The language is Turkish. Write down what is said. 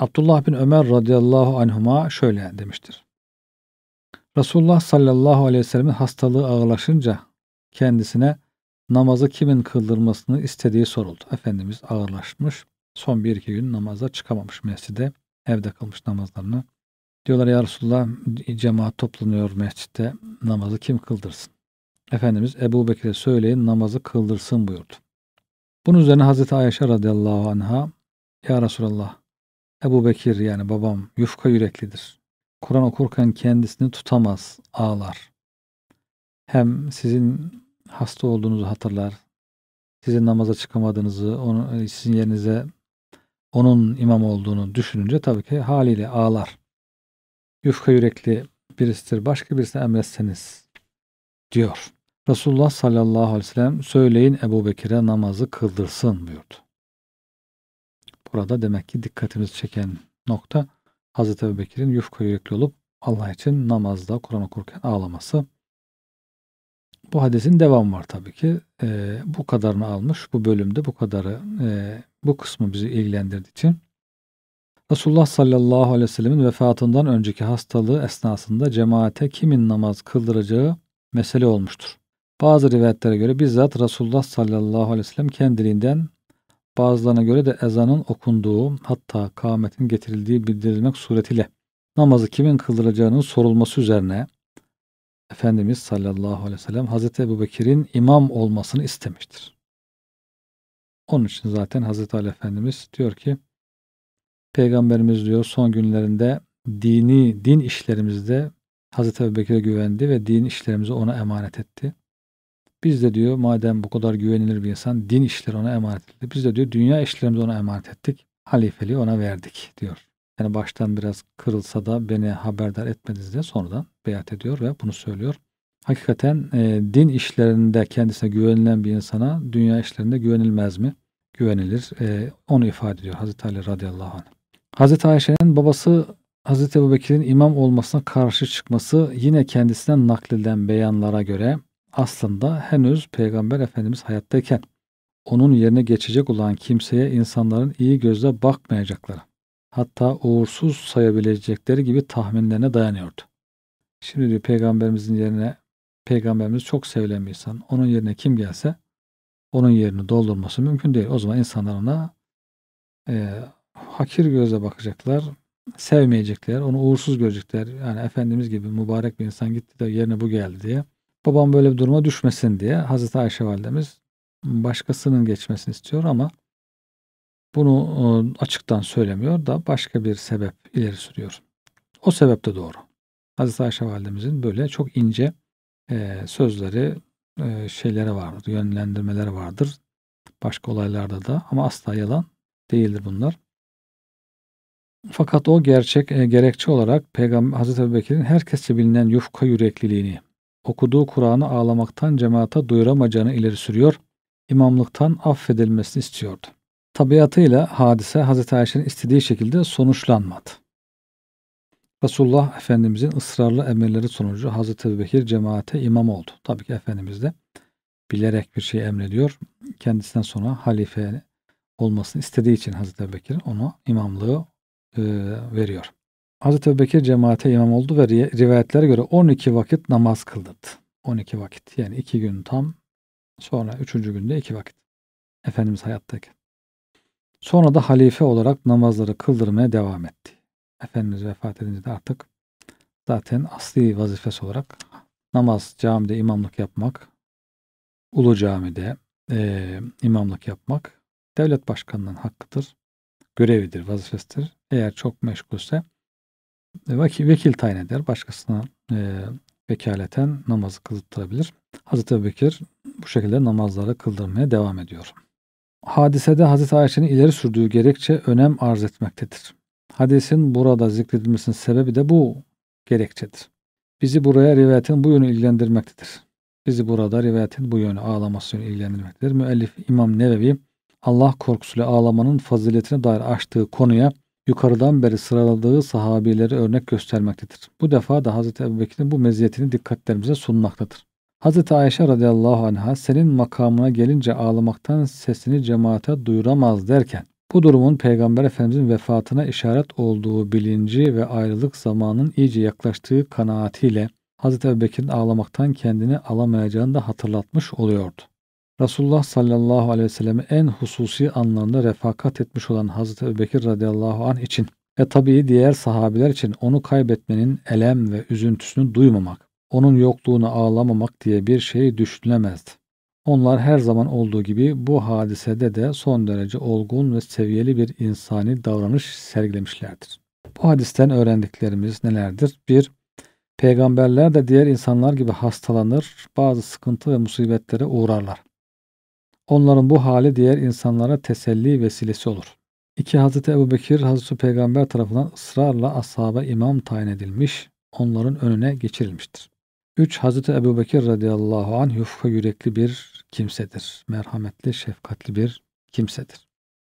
Abdullah bin Ömer radıyallahu anhuma şöyle demiştir. Resulullah sallallahu aleyhi ve sellemin hastalığı ağırlaşınca kendisine namazı kimin kıldırmasını istediği soruldu. Efendimiz ağırlaşmış. Son bir iki gün namaza çıkamamış mescide. Evde kalmış namazlarını. Diyorlar ya Resulullah cemaat toplanıyor mescitte. Namazı kim kıldırsın? Efendimiz Ebu Bekir'e söyleyin namazı kıldırsın buyurdu. Bunun üzerine Hazreti Ayşe radıyallahu anha Ya Resulallah Ebu Bekir yani babam yufka yüreklidir. Kur'an okurken kendisini tutamaz, ağlar. Hem sizin hasta olduğunuzu hatırlar, sizin namaza çıkamadığınızı, onu, e, sizin yerinize onun imam olduğunu düşününce tabii ki haliyle ağlar. Yufka yürekli birisidir, başka birisi emretseniz diyor. Resulullah sallallahu aleyhi ve sellem söyleyin Ebu Bekir'e namazı kıldırsın buyurdu. Burada demek ki dikkatimizi çeken nokta Hazreti Ebu Bekir'in yufka yürekli olup Allah için namazda Kur'an okurken ağlaması. Bu hadisin devamı var tabii ki. E, bu kadarını almış. Bu bölümde bu kadarı e, bu kısmı bizi ilgilendirdiği için Resulullah sallallahu aleyhi ve sellemin vefatından önceki hastalığı esnasında cemaate kimin namaz kıldıracağı mesele olmuştur. Bazı rivayetlere göre bizzat Resulullah sallallahu aleyhi ve sellem kendiliğinden Bazılarına göre de ezanın okunduğu hatta kâmetin getirildiği bildirilmek suretiyle namazı kimin kıldıracağının sorulması üzerine Efendimiz sallallahu aleyhi ve sellem Hazreti Ebu Bekir'in imam olmasını istemiştir. Onun için zaten Hazreti Ali Efendimiz diyor ki Peygamberimiz diyor son günlerinde dini, din işlerimizde Hazreti Ebu Bekir'e güvendi ve din işlerimizi ona emanet etti. Biz de diyor madem bu kadar güvenilir bir insan din işleri ona emanet etti. Biz de diyor dünya işlerimizi ona emanet ettik. Halifeliği ona verdik diyor. Yani baştan biraz kırılsa da beni haberdar etmediniz de sonradan beyat ediyor ve bunu söylüyor. Hakikaten e, din işlerinde kendisine güvenilen bir insana dünya işlerinde güvenilmez mi? Güvenilir. E, onu ifade ediyor Hazreti Ali radıyallahu anh. Hazreti Ayşe'nin babası Hazreti Ebu Bekir'in imam olmasına karşı çıkması yine kendisinden nakledilen beyanlara göre aslında henüz Peygamber Efendimiz hayattayken onun yerine geçecek olan kimseye insanların iyi gözle bakmayacakları, hatta uğursuz sayabilecekleri gibi tahminlerine dayanıyordu. Şimdi diyor peygamberimizin yerine peygamberimiz çok sevilen bir insan. Onun yerine kim gelse onun yerini doldurması mümkün değil. O zaman insanlar ona e, hakir gözle bakacaklar, sevmeyecekler, onu uğursuz görecekler. Yani Efendimiz gibi mübarek bir insan gitti de yerine bu geldi diye Babam böyle bir duruma düşmesin diye Hazreti Ayşe validemiz başkasının geçmesini istiyor ama bunu e, açıktan söylemiyor da başka bir sebep ileri sürüyor. O sebep de doğru. Hazreti Ayşe validemizin böyle çok ince e, sözleri, e, şeylere vardır, yönlendirmeleri vardır. Başka olaylarda da ama asla yalan değildir bunlar. Fakat o gerçek gerekçe olarak Peygamber Hazreti Ebubekir'in herkesçe bilinen yufka yürekliliğini okuduğu Kur'an'ı ağlamaktan cemaate duyuramayacağını ileri sürüyor, imamlıktan affedilmesini istiyordu. Tabiatıyla hadise Hz. Ayşe'nin istediği şekilde sonuçlanmadı. Resulullah Efendimizin ısrarlı emirleri sonucu Hz. Bekir cemaate imam oldu. Tabii ki Efendimiz de bilerek bir şey emrediyor. Kendisinden sonra halife olmasını istediği için Hz. Bekir ona imamlığı e, veriyor. Hz. Ebu Bekir cemaate imam oldu ve rivayetlere göre 12 vakit namaz kıldırdı. 12 vakit yani 2 gün tam sonra 3. günde 2 vakit. Efendimiz hayattayken. Sonra da halife olarak namazları kıldırmaya devam etti. Efendimiz vefat edince de artık zaten asli vazifesi olarak namaz camide imamlık yapmak, ulu camide e, imamlık yapmak devlet başkanının hakkıdır, görevidir, vazifesidir. Eğer çok meşgulse e, vekil, vekil tayin eder. Başkasına e, vekaleten namazı kıldırtabilir. Hazreti Bekir bu şekilde namazları kıldırmaya devam ediyor. Hadisede Hazreti Ayşe'nin ileri sürdüğü gerekçe önem arz etmektedir. Hadisin burada zikredilmesinin sebebi de bu gerekçedir. Bizi buraya rivayetin bu yönü ilgilendirmektedir. Bizi burada rivayetin bu yönü ağlaması yönü ilgilendirmektedir. Müellif İmam Nevevi Allah korkusuyla ağlamanın faziletine dair açtığı konuya yukarıdan beri sıraladığı sahabileri örnek göstermektedir. Bu defa da Hz. Bekir'in bu meziyetini dikkatlerimize sunmaktadır. Hz. Ayşe radıyallahu anha senin makamına gelince ağlamaktan sesini cemaate duyuramaz derken bu durumun Peygamber Efendimizin vefatına işaret olduğu bilinci ve ayrılık zamanının iyice yaklaştığı kanaatiyle Hz. Bekir'in ağlamaktan kendini alamayacağını da hatırlatmış oluyordu. Resulullah sallallahu aleyhi ve selleme en hususi anlamda refakat etmiş olan Hazreti Ebubekir radıyallahu an için ve tabii diğer sahabiler için onu kaybetmenin elem ve üzüntüsünü duymamak, onun yokluğunu ağlamamak diye bir şey düşünülemezdi. Onlar her zaman olduğu gibi bu hadisede de son derece olgun ve seviyeli bir insani davranış sergilemişlerdir. Bu hadisten öğrendiklerimiz nelerdir? 1. Peygamberler de diğer insanlar gibi hastalanır, bazı sıkıntı ve musibetlere uğrarlar. Onların bu hali diğer insanlara teselli vesilesi olur. İki Hz. Ebu Bekir Hazreti Peygamber tarafından ısrarla ashaba imam tayin edilmiş, onların önüne geçirilmiştir. 3. Hz. Ebu Bekir radıyallahu anh yufka yürekli bir kimsedir. Merhametli, şefkatli bir kimsedir.